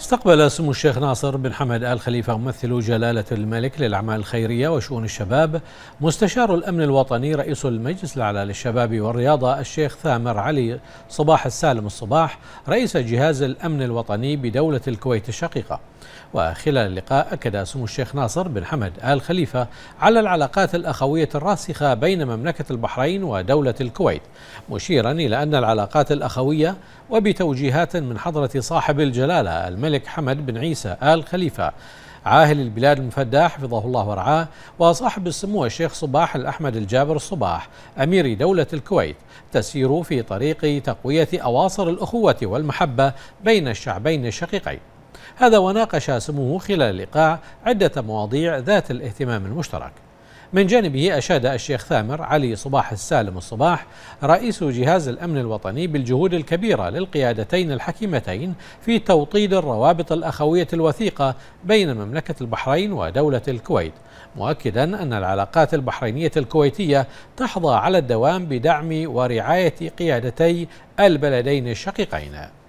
استقبل سمو الشيخ ناصر بن حمد آل خليفة ممثل جلالة الملك للأعمال الخيرية وشؤون الشباب مستشار الأمن الوطني رئيس المجلس الأعلى للشباب والرياضة الشيخ ثامر علي صباح السالم الصباح رئيس جهاز الأمن الوطني بدولة الكويت الشقيقة وخلال اللقاء أكد سمو الشيخ ناصر بن حمد آل خليفة على العلاقات الأخوية الراسخة بين مملكة البحرين ودولة الكويت مشيرا إلى أن العلاقات الأخوية وبتوجيهات من حضرة صاحب الجلالة الملك الملك حمد بن عيسى آل خليفة عاهل البلاد المفدى حفظه الله ورعاه وصاحب السمو الشيخ صباح الأحمد الجابر الصباح أمير دولة الكويت تسير في طريق تقوية أواصر الأخوة والمحبة بين الشعبين الشقيقين هذا وناقش سموه خلال اللقاء عدة مواضيع ذات الاهتمام المشترك من جانبه أشاد الشيخ ثامر علي صباح السالم الصباح رئيس جهاز الأمن الوطني بالجهود الكبيرة للقيادتين الحكيمتين في توطيد الروابط الأخوية الوثيقة بين مملكة البحرين ودولة الكويت مؤكدا أن العلاقات البحرينية الكويتية تحظى على الدوام بدعم ورعاية قيادتي البلدين الشقيقين